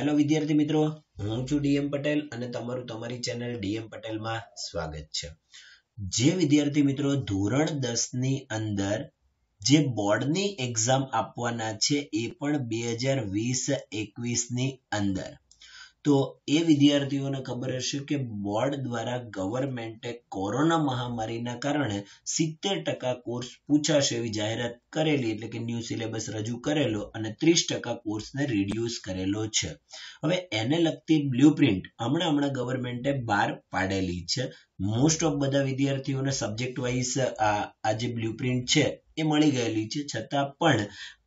hello વિદ્યાર્થી મિત્રો હું છું ડીએમ પટેલ અને તમારું તમારી ચેનલ ડીએમ પટેલમાં સ્વાગત છે જે વિદ્યાર્થી મિત્રો ધોરણ દસ ની અંદર જે બોર્ડની એક્ઝામ આપવાના છે એ પણ બે હજાર વીસ એકવીસની અંદર તો એ વિદ્યાર્થીઓને ખબર હશે કે બોર્ડ દ્વારા ગવર્મેન્ટે કોરોના મહામારીના કારણે સિત્તેર ટકા કોર્સ પૂછાશે એવી જાહેરાત કરેલી એટલે કે ન્યૂ સિલેબસ રજૂ કરેલો અને ત્રીસ ટકા કોર્સને રિડ્યુસ કરેલો છે હવે એને લગતી બ્લુપ્રિન્ટ હમણાં હમણાં ગવર્મેન્ટે બહાર પાડેલી છે મોસ્ટ ઓફ બધા વિદ્યાર્થીઓને સબ્જેક્ટ વાઇઝ આ જે બ્લુપ્રિન્ટ છે એ મળી ગયેલી છે છતાં પણ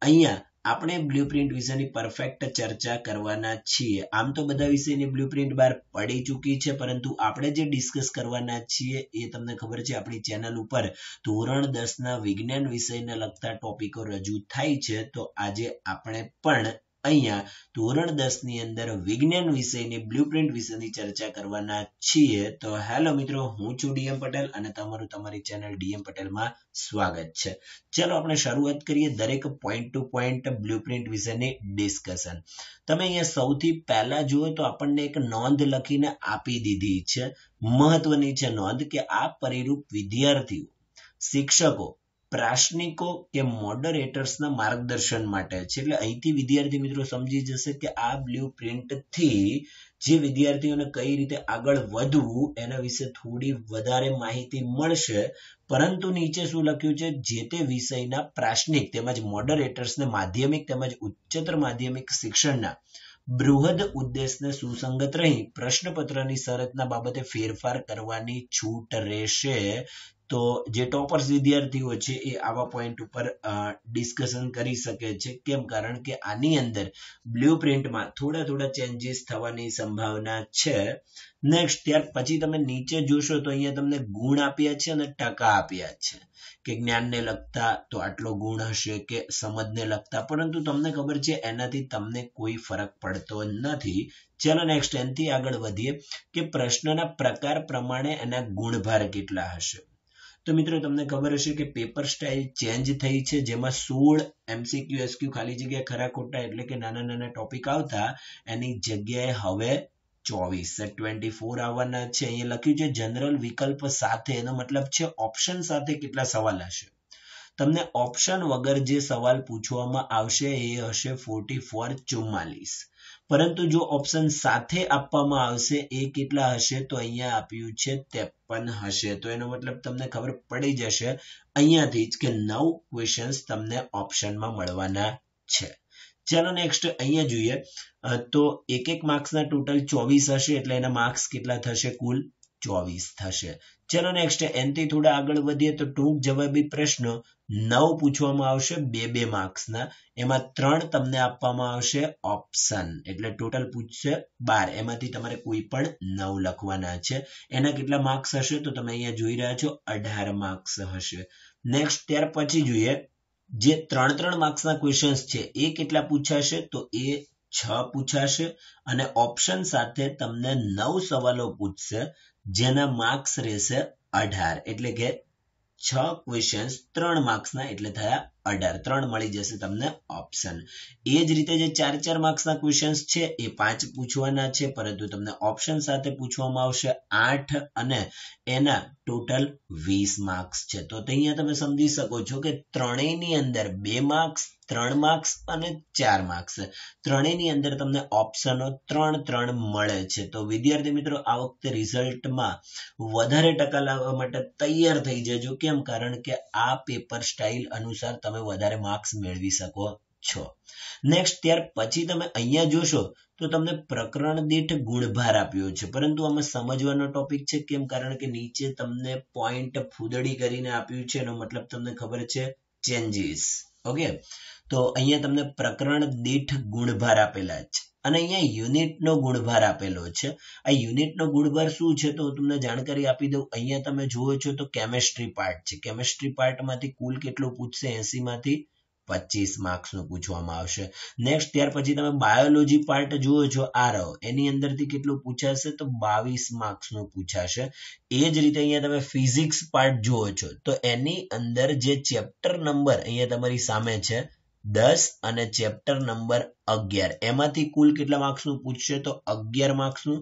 અહીંયા આપણે બ્લુપ્રિન્ટ વિશેની પરફેક્ટ ચર્ચા કરવાના છીએ આમ તો બધા વિષયની બ્લુપ્રિન્ટ બહાર પડી ચૂકી છે પરંતુ આપણે જે ડિસ્કસ કરવાના છીએ એ તમને ખબર છે આપણી ચેનલ ઉપર ધોરણ દસના વિજ્ઞાન વિષયને લગતા ટોપિકો રજૂ થાય છે તો આજે આપણે પણ અહીંયા ધોરણ દસ ની અંદર વિજ્ઞાન વિષયની બ્લુપ્રિન્ટ વિશેની ચર્ચા કરવાના છીએ તો હેલો મિત્રો હું છું ડીએમ પટેલ અને તમારું તમારી ચેનલ ડીએમ પટેલમાં સ્વાગત છે ચલો આપણે શરૂઆત કરીએ દરેક પોઈન્ટ ટુ પોઈન્ટ બ્લુપ્રિન્ટ વિશેની ડિસ્કશન તમે અહીંયા સૌથી પહેલા જુઓ તો આપણને એક નોંધ લખીને આપી દીધી છે મહત્વની છે નોંધ કે આ પરિરૂપ વિદ્યાર્થીઓ શિક્ષકો પ્રાસનિકો કે મોડરેટર્સના માર્ગદર્શન માટે છે એટલે અહીંથી વિદ્યાર્થી મિત્રો સમજી જશે કે આ બ્લુ પ્રિન્ટથી જે વિદ્યાર્થીઓને કઈ રીતે આગળ વધવું એના વિશે થોડી વધારે માહિતી મળશે પરંતુ નીચે શું લખ્યું છે જે તે વિષયના પ્રાસનિક તેમજ મોડરેટર્સને માધ્યમિક તેમજ ઉચ્ચતર માધ્યમિક શિક્ષણના બૃહદ ઉદ્દેશને સુસંગત રહી પ્રશ્નપત્રની શરતના બાબતે ફેરફાર કરવાની છૂટ રહેશે તો જે ટોપર્સ વિદ્યાર્થીઓ છે એ આવા પોઈન્ટ ઉપર ડિસ્કશન કરી શકે છે કેમ કારણ કે આની અંદર બ્લુ પ્રિન્ટમાં થોડા થોડા ચેન્જીસ થવાની સંભાવના છે નેક્સ્ટ ત્યાર પછી તમે નીચે જોશો તો અહીંયા તમને ગુણ આપ્યા છે અને ટકા આપ્યા છે કે જ્ઞાનને લગતા તો આટલો ગુણ હશે કે સમજને લગતા પરંતુ તમને ખબર છે એનાથી તમને કોઈ ફરક પડતો નથી ચાલો નેક્સ્ટ એનથી આગળ વધીએ કે પ્રશ્નના પ્રકાર પ્રમાણે એના ગુણભાર કેટલા હશે તો મિત્રો તમને ખબર હશે કે પેપર સ્ટાઇલ ચેન્જ થઈ છે જેમાં સોળ એમસીક્યુ એસક્યુ ખાલી જગ્યા ખરા ખોટા એટલે કે નાના નાના ટોપિક આવતા એની જગ્યાએ હવે ચોવીસ ટ્વેન્ટી ફોર આવવાના છે અહીંયા લખ્યું છે જનરલ વિકલ્પ સાથે એનો મતલબ છે ઓપ્શન સાથે કેટલા સવાલ હશે તમને ઓપ્શન વગર જે સવાલ પૂછવામાં આવશે એ હશે ફોર્ટી ફોર ચુમ્માલીસ પરંતુ જો ઓપ્શન સાથે આપવામાં આવશે એ કેટલા હશે તો અહીંયા આપ્યું છે ત્રેપન હશે તો એનો મતલબ તમને ખબર પડી જશે અહીંયાથી જ કે નવ ક્વેશ્ચન્સ તમને ઓપ્શનમાં મળવાના છે ચાલો નેક્સ્ટ અહીંયા જોઈએ તો એક એક માર્ક્સના ટોટલ ચોવીસ હશે એટલે એના માર્ક્સ કેટલા થશે કુલ ચોવીસ થશે ચાલો નેક્સ્ટ એનથી થોડા આગળ વધીએ તો ટૂંક જવાબી પ્રશ્નો નવ પૂછવામાં આવશે બે બે માર્ક્સના એમાં ત્રણ તમને આપવામાં આવશે ઓપ્શન એટલે ટોટલ પૂછશે બાર એમાંથી તમારે કોઈ પણ નવ લખવાના છે એના કેટલા માર્ક્સ હશે તો તમે અહીંયા જોઈ રહ્યા છો અઢાર માર્ક્સ હશે નેક્સ્ટ ત્યાર પછી જોઈએ જે ત્રણ ત્રણ માર્ક્સના ક્વેશ્ચન્સ છે એ કેટલા પૂછાશે તો એ છ પૂછાશે અને ઓપ્શન સાથે તમને નવ સવાલો પૂછશે જેના માર્ક્સ રહેશે અઢાર એટલે કે છ ક્વેશ્ચન્સ ત્રણ માર્ક્સના એટલે થયા અઢાર ત્રણ મળી જશે તમને ઓપ્શન એ જ રીતે જે ચાર ચાર માર્ક્સના ક્વેશ્ચન્સ છે એ પાંચ પૂછવાના છે પરંતુ તમને ઓપ્શન સાથે પૂછવામાં આવશે આઠ અને એના ટોટલ વીસ માર્ક્સ છે તો અહીંયા તમે સમજી શકો છો કે ત્રણેયની અંદર બે માર્ક્સ ત્રણ માર્ક્સ અને ચાર માર્ક્સ ત્રણેયની અંદર તમને ઓપ્શનો ત્રણ ત્રણ મળે છે તો વિદ્યાર્થી મિત્રો આ વખતે રિઝલ્ટમાં વધારે ટકા લાવવા માટે તૈયાર થઈ જજો કેમ કારણ કે આ પેપર સ્ટાઇલ અનુસાર તમે વધારે માર્ક્સ મેળવી શકો છો નેક્સ્ટ ત્યાર પછી તમે અહીંયા જોશો તો તમને પ્રકરણ દીઠ ગુણભાર આપ્યો છે પરંતુ આમાં સમજવાનો ટોપિક છે કેમ કારણ કે નીચે તમને પોઈન્ટ ફૂદડી કરીને આપ્યું છે એનો મતલબ તમને ખબર છે ચેન્જીસ ઓકે તો અહીંયા તમને પ્રકરણ દીઠ ગુણભાર આપેલા છે અને અહીંયા યુનિટનો ગુણભાર આપેલો છે આ યુનિટનો ગુણભાર શું છે તો હું તમને જાણકારી આપી દઉં અહીંયા તમે જુઓ છો તો કેમેસ્ટ્રી પાર્ટ છે કેમેસ્ટ્રી પાર્ટમાંથી કુલ કેટલું પૂછશે એસીમાંથી પચીસ નું પૂછવામાં આવશે નેક્સ્ટ ત્યાર પછી તમે બાયોલોજી પાર્ટ જુઓ છો આ રહો એની અંદરથી કેટલું પૂછાશે તો બાવીસ માર્ક્સનું પૂછાશે એ જ રીતે અહીંયા તમે ફિઝિક્સ પાર્ટ જુઓ છો તો એની અંદર જે ચેપ્ટર નંબર અહીંયા તમારી સામે છે દસ અને ચેપ્ટર નંબર અગિયાર એમાંથી કુલ કેટલા માર્ક્સનું પૂછશે તો અગિયાર માર્ક્સનું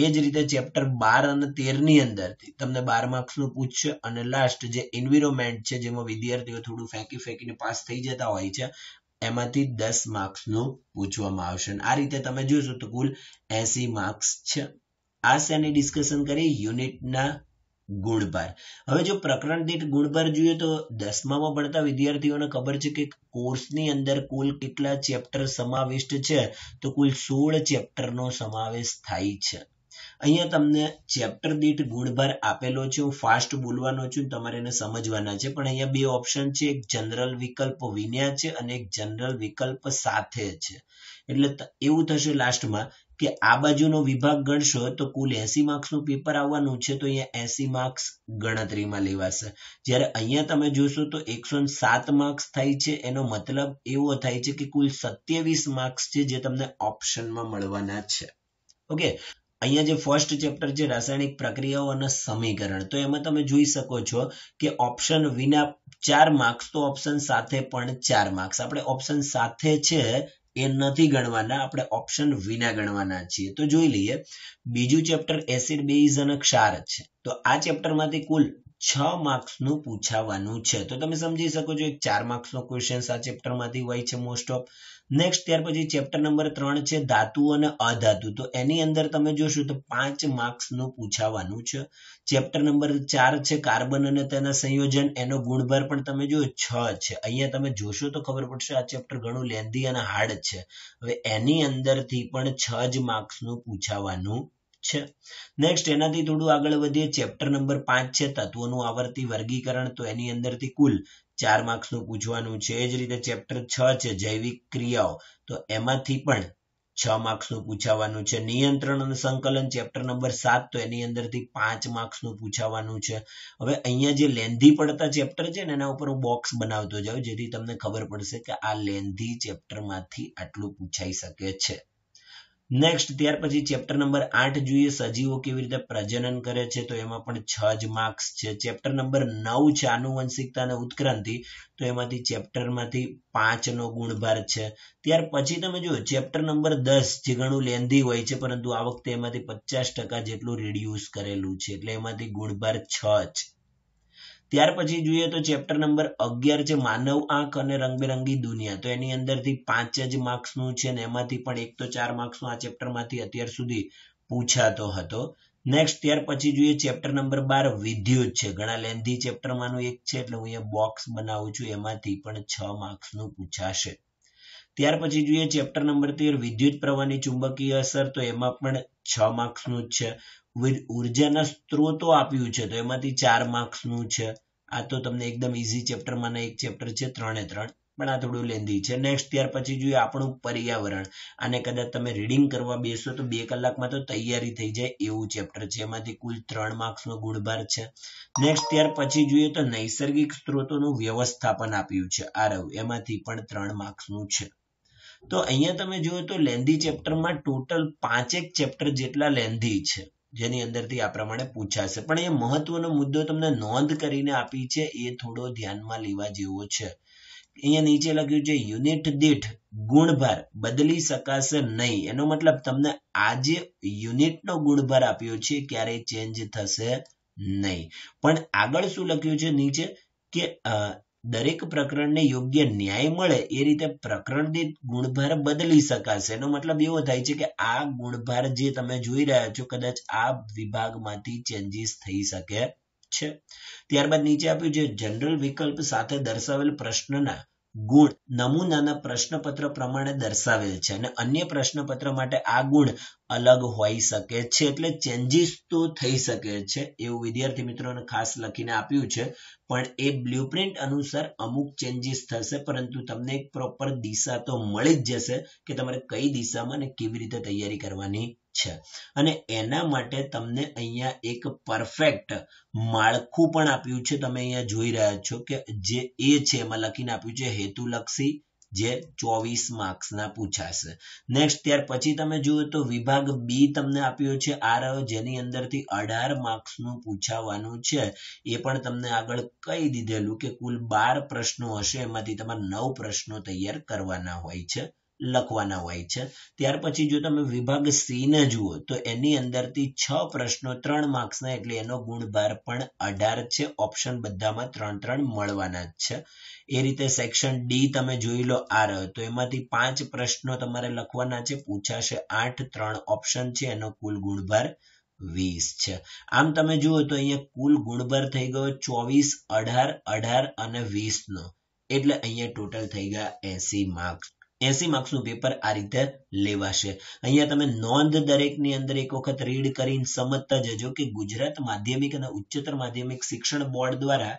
એ જ રીતે ચેપ્ટર બાર અને તેરની અંદરથી તમને બાર માર્ક્સનું પૂછશે અને લાસ્ટ જે એન્વિરોમેન્ટ છે જેમાં વિદ્યાર્થીઓ થોડું ફેંકી ફેંકીને પાસ થઈ જતા હોય છે એમાંથી દસ માર્ક્સનું પૂછવામાં આવશે આ રીતે તમે જોશો તો કુલ એસી માર્ક્સ છે આ શેની ડિસ્કશન કરી યુનિટના ગુણભાર હવે જો પ્રકરણ દીઠ ગુણભાર જોઈએ તો દસમામાં ભણતા વિદ્યાર્થીઓને ખબર છે કે કોર્સની અંદર કુલ કેટલા ચેપ્ટર સમાવિષ્ટ છે તો કુલ સોળ ચેપ્ટરનો સમાવેશ થાય છે અહીંયા તમને ચેપ્ટર દીઠ ગુણભાર આપેલો છે હું ફાસ્ટ બોલવાનો છું તમારે એને સમજવાના છે પણ અહીંયા બે ઓપ્શન છે એક જનરલ વિકલ્પ વિના છે અને એક જનરલ વિકલ્પ સાથે છે એટલે એવું થશે લાસ્ટમાં કે આ બાજુનો વિભાગ ગણશો તો કુલ એસી માર્ક્સનું પેપર આવવાનું છે તો અહીંયા એસી માર્ક્સ ગણતરીમાં લેવાશે જ્યારે અહીંયા તમે જોશો તો એકસો સાત માર્ક્સ થાય છે એનો મતલબ એવો થાય છે કે કુલ સત્યાવીસ માર્ક્સ છે જે તમને ઓપ્શનમાં મળવાના છે ઓકે અહીંયા જે ફર્સ્ટ ચેપ્ટર છે રાસાયણિક પ્રક્રિયાઓ અને સમીકરણ તો એમાં તમે જોઈ શકો છો કે ઓપ્શન વિના ચાર માર્ક્સ તો ઓપ્શન સાથે પણ ચાર માર્ક્સ આપણે ઓપ્શન સાથે છે એ નથી ગણવાના આપણે ઓપ્શન વિના ગણવાના છીએ તો જોઈ લઈએ બીજું ચેપ્ટર એસિડ બેઝ અને ક્ષાર છે તો આ ચેપ્ટરમાંથી કુલ છ માર્ક્સનું પૂછાવાનું છે તો તમે સમજી શકો છો એક ચાર માર્ક્સનો ક્વેશ્ચન આ ચેપ્ટરમાંથી હોય છે મોસ્ટ ઓફ નેક્સ્ટ ત્યાર પછી ચેપ્ટર નંબર ત્રણ છે ધાતુ અને અધાતુ તો એની અંદર તમે જોશો તો પાંચ માર્ક્સનું પૂછાવાનું છે ચેપ્ટર નંબર ચાર છે કાર્બન અને તેના સંયોજન એનો ગુણભાર પણ તમે જો છ છે અહીંયા તમે જોશો તો ખબર પડશે આ ચેપ્ટર ઘણું લેન્ધી અને હાર્ડ છે હવે એની અંદર થી પણ છ જ માર્ક્સ નું પૂછાવાનું છે નેક્સ્ટ એનાથી થોડું આગળ વધીએ ચેપ્ટર નંબર પાંચ છે તત્વોનું આવર્તી વર્ગીકરણ તો એની અંદરથી કુલ ચાર માર્ક્સનું પૂછવાનું છે એ જ રીતે ચેપ્ટર છ છે જૈવિક ક્રિયાઓ તો એમાંથી પણ છ માર્ક્સનું પૂછાવાનું છે નિયંત્રણ અને સંકલન ચેપ્ટર નંબર સાત તો એની અંદરથી પાંચ માર્ક્સનું પૂછાવાનું છે હવે અહીંયા જે લેન્ધી પડતા ચેપ્ટર છે ને એના ઉપર હું બોક્સ બનાવતો જાઉં જેથી તમને ખબર પડશે કે આ લેન્ધી ચેપ્ટરમાંથી આટલું પૂછાઈ શકે છે નેક્સ્ટ ત્યાર પછી ચેપ્ટર નંબર આઠ જોઈએ સજીવો કેવી રીતે પ્રજનન કરે છે તો એમાં પણ છ જ માર્ક્સ છે ચેપ્ટર નંબર નવ છે આનુવંશિકતા અને ઉત્ક્રાંતિ તો એમાંથી ચેપ્ટરમાંથી પાંચનો ગુણભાર છે ત્યાર પછી તમે જુઓ ચેપ્ટર નંબર દસ જે ઘણું લેન્ધી હોય છે પરંતુ આ વખતે એમાંથી પચાસ ટકા જેટલું રિડ્યુસ કરેલું છે એટલે એમાંથી ગુણભાર છ જ ત્યાર પછી જોઈએ તો ચેપ્ટર નંબર અગિયાર છે માનવ આંખ અને રંગબેરંગી દુનિયા તો એની અંદરથી પાંચ જ માર્ક્સનું છે ને એમાંથી પણ એક તો ચાર માર્ક્સનું આ ચેપ્ટરમાંથી અત્યાર સુધી પૂછાતો હતો નેક્સ્ટ ત્યાર પછી જોઈએ ચેપ્ટર નંબર બાર વિદ્યુત છે ઘણા લેન્ધી ચેપ્ટરમાંનું એક છે એટલે હું અહીંયા બોક્સ બનાવું છું એમાંથી પણ છ માર્ક્સનું પૂછાશે ત્યાર પછી જોઈએ ચેપ્ટર નંબર તેર વિદ્યુત પ્રવાહની ચુંબકીય અસર તો એમાં પણ છ માર્ક્સનું જ છે ઉર્જાના સ્ત્રોતો આપ્યું છે તો એમાંથી ચાર માર્ક્સનું છે આ તો તમને એકદમ ઇઝી ચેપ્ટરમાંના એક ચેપ્ટર છે ત્રણે ત્રણ પણ આ થોડું લેન્ધી છે નેક્સ્ટ ત્યાર પછી જોઈએ આપણું પર્યાવરણ અને કદાચ તમે રીડિંગ કરવા બેસો તો બે કલાકમાં તો તૈયારી થઈ જાય એવું ચેપ્ટર છે એમાંથી કુલ ત્રણ માર્ક્સનો ગુણભાર છે નેક્સ્ટ ત્યાર પછી જોઈએ તો નૈસર્ગિક સ્ત્રોતોનું વ્યવસ્થાપન આપ્યું છે આરવ એમાંથી પણ ત્રણ માર્ક્સનું છે તો અહીંયા તમે જોયો તો લેન્ધી ચેપ્ટરમાં ટોટલ પાંચેક ચેપ્ટર જેટલા લેન્ધી છે જેની અંદરથી આ પ્રમાણે પૂછાશે પણ એ મહત્વનો મુદ્દો તમને નોંધ કરીને આપી છે એ થોડો ધ્યાનમાં લેવા જેવો છે અહીંયા નીચે લખ્યું છે યુનિટ દીઠ ગુણભાર બદલી શકાશે નહીં એનો મતલબ તમને આજે યુનિટનો ગુણભાર આપ્યો છે ક્યારેય ચેન્જ થશે નહીં પણ આગળ શું લખ્યું છે નીચે કે દરેક પ્રકરણને યોગ્ય ન્યાય મળે એ રીતે પ્રકરણ ગુણભાર બદલી શકાશે એનો મતલબ એવો થાય છે કે આ ગુણભાર જે તમે જોઈ રહ્યા છો કદાચ આ વિભાગમાંથી ચેન્જીસ થઈ શકે છે ત્યારબાદ નીચે આપ્યું છે જનરલ વિકલ્પ સાથે દર્શાવેલ પ્રશ્નના ગુણ નમૂનાના પ્રશ્નપત્ર પ્રમાણે દર્શાવેલ છે અને અન્ય પ્રશ્નપત્ર માટે આ ગુણ અલગ હોઈ શકે છે એટલે ચેન્જીસ તો થઈ શકે છે એવું વિદ્યાર્થી મિત્રોને ખાસ લખીને આપ્યું છે પણ એ બ્લુપ્રિન્ટ અનુસાર અમુક ચેન્જીસ થશે પરંતુ તમને એક પ્રોપર દિશા તો મળી જ જશે કે તમારે કઈ દિશામાં ને કેવી રીતે તૈયારી કરવાની છે અને એના માટે તમને અહીંયા એક પરફેક્ટ માળખું પણ આપ્યું છે તમે અહીંયા જોઈ રહ્યા છો કે જે એ છે એમાં લખીને આપ્યું છે હેતુલક્ષી જે ચોવીસ માર્ક્સના પૂછાશે નેક્સ્ટ ત્યાર પછી તમે જુઓ તો વિભાગ બી તમને આપ્યો છે આ રહ્યો જેની અંદરથી અઢાર માર્ક્સનું પૂછાવાનું છે એ પણ તમને આગળ કહી દીધેલું કે કુલ બાર પ્રશ્નો હશે એમાંથી તમારે નવ પ્રશ્નો તૈયાર કરવાના હોય છે લખવાના હોય છે ત્યાર પછી જો તમે વિભાગ સીને જુઓ તો એની અંદરથી છ પ્રશ્નો ત્રણ માર્ક્સના એટલે એનો ગુણભાર પણ અઢાર છે ઓપ્શન બધામાં ત્રણ ત્રણ મળવાના જ છે એ રીતે સેક્શન ડી તમે જોઈ લો આર તો એમાંથી પાંચ પ્રશ્નો તમારે લખવાના છે પૂછાશે આઠ ત્રણ ઓપ્શન છે એનો કુલ ગુણભાર વીસ છે આમ તમે જુઓ તો અહીંયા કુલ ગુણભાર થઈ ગયો ચોવીસ અઢાર અઢાર અને વીસનો એટલે અહીંયા ટોટલ થઈ ગયા એસી માર્ક્સ એસી માર્ક્સનું પેપર આ રીતે લેવાશે અહીંયા તમે નોંધ દરેકની અંદર એક વખત રીડ કરીને સમજતા જજો કે ગુજરાત માધ્યમિક અને ઉચ્ચતર માધ્યમિક શિક્ષણ બોર્ડ દ્વારા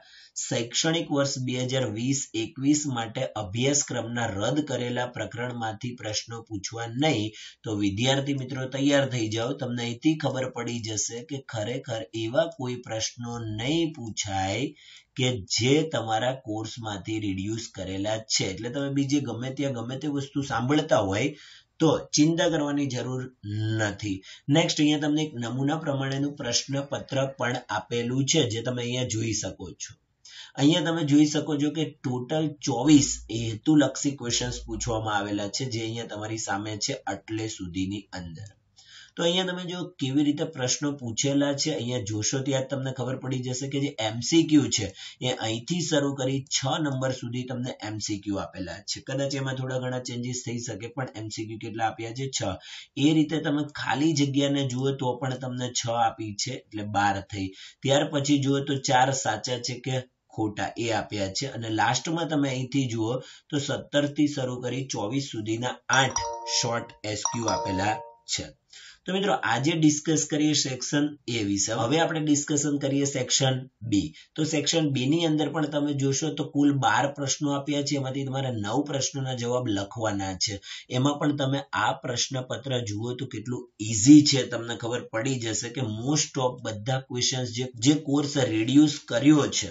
શૈક્ષણિક વર્ષ બે હજાર વીસ એકવીસ માટે અભ્યાસક્રમના રદ કરેલા પ્રકરણમાંથી પ્રશ્નો પૂછવા નહીં તો વિદ્યાર્થી મિત્રો તૈયાર થઈ જાઓ તમને અહીંથી ખબર પડી જશે કે ખરેખર એવા કોઈ પ્રશ્નો નહીં પૂછાય કે જે તમારા કોર્સમાંથી રિડ્યુસ કરેલા છે એટલે તમે બીજી ગમે ત્યાં ગમે તે વસ્તુ સાંભળતા હોય તો ચિંતા કરવાની જરૂર નથી નેક્સ્ટ અહીંયા તમને એક નમૂના પ્રમાણેનું પ્રશ્ન પત્ર પણ આપેલું છે જે તમે અહીંયા જોઈ શકો છો અહીંયા તમે જોઈ શકો છો કે ટોટલ ચોવીસ હેતુલક્ષી ક્વેશ્ચન્સ પૂછવામાં આવેલા છે જે અહીંયા તમારી સામે છે અટલે સુધીની અંદર તો અહીંયા તમે જો કેવી રીતે પ્રશ્નો પૂછેલા છે અહીંયા જોશો ત્યાં તમને ખબર પડી જશે કે જે એમસીક્યુ છે એ અહીંથી શરૂ કરી છ નંબર સુધી તમને એમસીક્યુ આપેલા છે કદાચ એમાં થોડા ઘણા ચેન્જીસ થઈ શકે પણ એમસીક્યુ કેટલા આપ્યા છે છ એ રીતે તમે ખાલી જગ્યાને જુઓ તો પણ તમને છ આપી છે એટલે બાર થઈ ત્યાર પછી જુઓ તો ચાર સાચા છે કે ખોટા એ આપ્યા છે અને લાસ્ટમાં તમે અહીંથી જુઓ તો સત્તર થી શરૂ કરી ચોવીસ સુધીના આઠ શોર્ટ એસક્યુ આપેલા છે તો મિત્રો આજે ડિસ્કસ કરીએ સેક્શન એ વિશે હવે આપણે ડિસ્કશન કરીએ સેક્શન બી તો સેક્શન બી ની અંદર પણ તમે જોશો તો કુલ બાર પ્રશ્નો આપ્યા છે એમાંથી તમારે નવ પ્રશ્નોના જવાબ લખવાના છે એમાં પણ તમે આ પ્રશ્નપત્ર જુઓ તો કેટલું ઇઝી છે તમને ખબર પડી જશે કે મોસ્ટ ઓફ બધા ક્વેશ્ચન્સ જે જે કોર્સ રિડ્યુસ કર્યો છે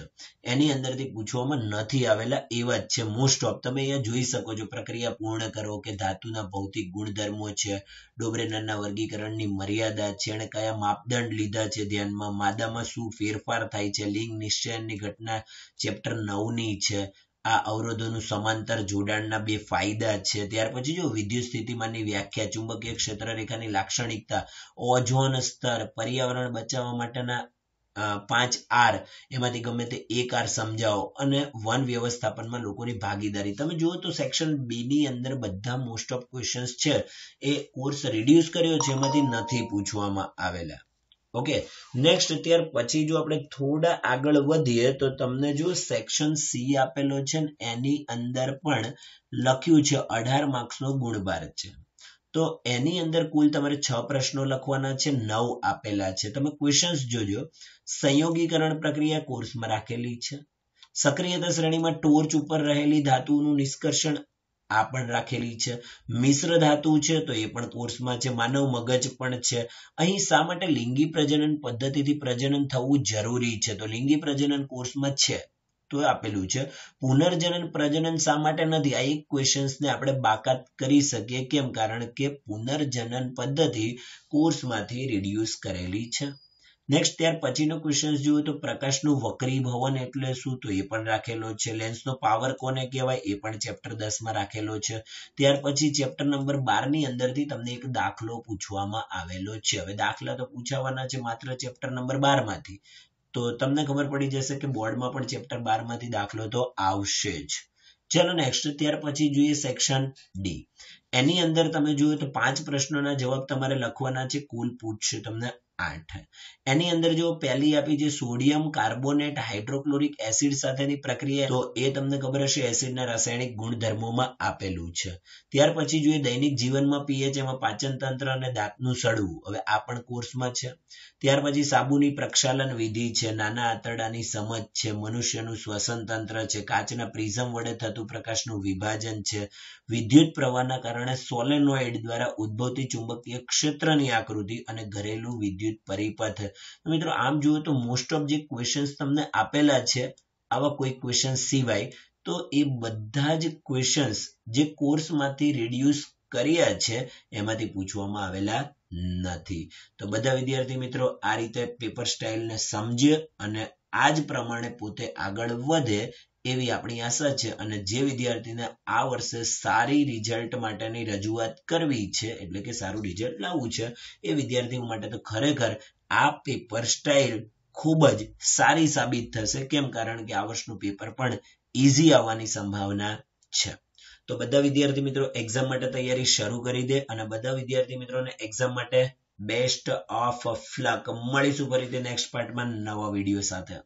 એની અંદરથી પૂછવામાં નથી આવેલા એવા જ છે મોસ્ટ ઓફ તમે અહીંયા જોઈ શકો છો પ્રક્રિયા પૂર્ણ કરો કે ધાતુના ભૌતિક ગુણધર્મો છે ડોબરેનરના વર્ગીકરણ નિયંત્રણની મર્યાદા છે અને કયા માપદંડ લીધા છે ધ્યાનમાં માદામાં શું ફેરફાર થાય છે લિંગ નિશ્ચયની ઘટના ચેપ્ટર નવની છે આ અવરોધોનું સમાંતર જોડાણના બે ફાયદા છે ત્યાર પછી જો વિદ્યુત સ્થિતિમાનની વ્યાખ્યા ચુંબકીય ક્ષેત્ર રેખાની લાક્ષણિકતા ઓઝોન સ્તર પર્યાવરણ બચાવવા માટેના પાંચ આર એમાંથી ગમે તે એક આર સમજાવો અને વન વ્યવસ્થાપનમાં લોકોની ભાગીદારી તમે જુઓ તો સેક્શન બીની અંદર બધા મોસ્ટ ઓફ ક્વેશ્ચન્સ છે એ કોર્સ રિડ્યુસ કર્યો છે એમાંથી નથી પૂછવામાં આવેલા ઓકે નેક્સ્ટ ત્યાર પછી જો આપણે થોડા આગળ વધીએ તો તમને જો સેક્શન સી આપેલો છે એની અંદર પણ લખ્યું છે અઢાર માર્ક્સ નો ભારત છે તો એની અંદર કુલ તમારે છ પ્રશ્નો લખવાના છે નવ આપેલા છે તમે ક્વેશ્ચન્સ જોજો સંયોગીકરણ પ્રક્રિયા કોર્સમાં રાખેલી છે સક્રિયતા શ્રેણીમાં ટોર્ચ ઉપર રહેલી ધાતુનું નિષ્કર્ષણ આ પણ રાખેલી છે મિશ્ર ધાતુ છે તો એ પણ કોર્સમાં છે માનવ મગજ પણ છે અહીં શા માટે લિંગી પ્રજનન પદ્ધતિથી પ્રજનન થવું જરૂરી છે તો લિંગી પ્રજનન કોર્સમાં છે તો આપેલું છે પુનર્જનન પ્રજનન શા માટે નથી આ એક ક્વેશ્ચન્સને આપણે બાકાત કરી શકીએ કેમ કારણ કે પુનર્જનન પદ્ધતિ કોર્સમાંથી રિડ્યુસ કરેલી છે નેક્સ્ટ ત્યાર પછીનો ક્વેશ્ચન જુઓ તો પ્રકાશનું વક્રીભવન એટલે શું તો એ પણ રાખેલો છે લેન્સનો પાવર કોને કહેવાય એ પણ ચેપ્ટર દસમાં રાખેલો છે ત્યાર પછી ચેપ્ટર નંબર બારની અંદરથી તમને એક દાખલો પૂછવામાં આવેલો છે હવે દાખલા તો પૂછાવાના છે માત્ર ચેપ્ટર નંબર બારમાંથી તો તમને ખબર પડી જશે કે બોર્ડમાં પણ ચેપ્ટર બારમાંથી દાખલો તો આવશે જ ચલો નેક્સ્ટ ત્યાર પછી જોઈએ સેક્શન ડી એની અંદર તમે જોયું તો પાંચ પ્રશ્નોના જવાબ તમારે લખવાના છે કુલ પૂછશે તમને આઠ એની અંદર જો પહેલી આપી છે સોડિયમ કાર્બોનેટ હાઇડ્રોક્લોરિક એસિડ સાથેની પ્રક્રિયા તો એ તમને ખબર હશે એસિડના રાસાયણિક ગુણધર્મોમાં આપેલું છે ત્યાર પછી જોઈએ દૈનિક જીવનમાં પીએચ એમાં પાચન તંત્ર અને દાંતનું સડવું હવે આ પણ કોર્સમાં છે ત્યાર પછી સાબુની પ્રક્ષાલન વિધિ છે નાના આંતરડાની સમજ છે મનુષ્યનું શ્વસન તંત્ર છે કાચના પ્રિઝમ વડે થતું પ્રકાશનું વિભાજન છે વિદ્યુત પ્રવાહના કારણે સોલેનોઇડ દ્વારા ઉદ્ભવતી ચુંબકીય ક્ષેત્રની આકૃતિ અને ઘરેલું વિદ્યુત પરિપથ મિત્રો આમ જુઓ તો મોસ્ટ ઓફ જે ક્વેશ્ચન્સ તમને આપેલા છે આવા કોઈ ક્વેશ્ચન સિવાય તો એ બધા જ ક્વેશ્ચન્સ જે કોર્સમાંથી રિડ્યુસ કર્યા છે એમાંથી પૂછવામાં આવેલા નથી તો બધા વિદ્યાર્થી મિત્રો આ રીતે પેપર સ્ટાઇલને સમજે અને આ જ પ્રમાણે પોતે આગળ વધે એવી આપણી આશા છે અને જે વિદ્યાર્થીને આ વર્ષે સારી રિઝલ્ટ માટેની રજૂઆત કરવી છે એટલે કે સારું રિઝલ્ટ લાવવું છે એ વિદ્યાર્થીઓ માટે તો ખરેખર આ પેપર સ્ટાઇલ ખૂબ જ સારી સાબિત થશે કેમ કારણ કે આ વર્ષનું પેપર પણ ઇઝી આવવાની સંભાવના છે તો બધા વિદ્યાર્થી મિત્રો એક્ઝામ માટે તૈયારી શરૂ કરી દે અને બધા વિદ્યાર્થી મિત્રોને એક્ઝામ માટે બેસ્ટ ઓફ ફ્લક મળીશું ફરીથી નેક્સ્ટ પાર્ટમાં નવા વિડીયો સાથે